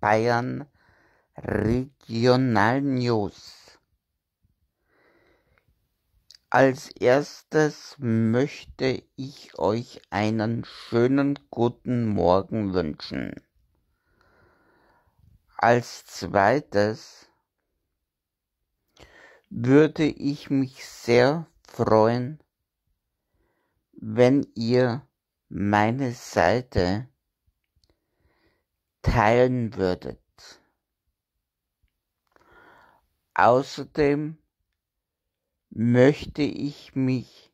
Bayern Regional News. Als erstes möchte ich euch einen schönen guten Morgen wünschen. Als zweites würde ich mich sehr freuen, wenn ihr meine Seite teilen würdet. Außerdem möchte ich mich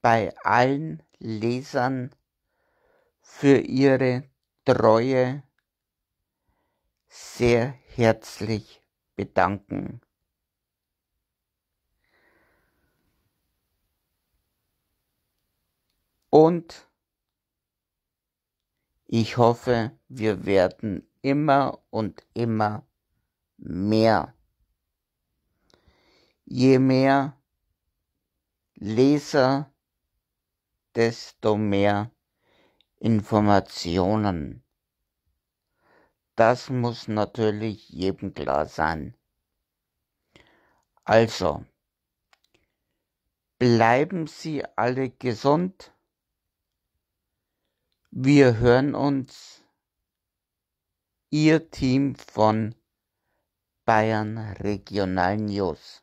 bei allen Lesern für ihre Treue sehr herzlich bedanken. Und ich hoffe, wir werden immer und immer mehr. Je mehr Leser, desto mehr Informationen. Das muss natürlich jedem klar sein. Also, bleiben Sie alle gesund wir hören uns. Ihr Team von Bayern Regional News.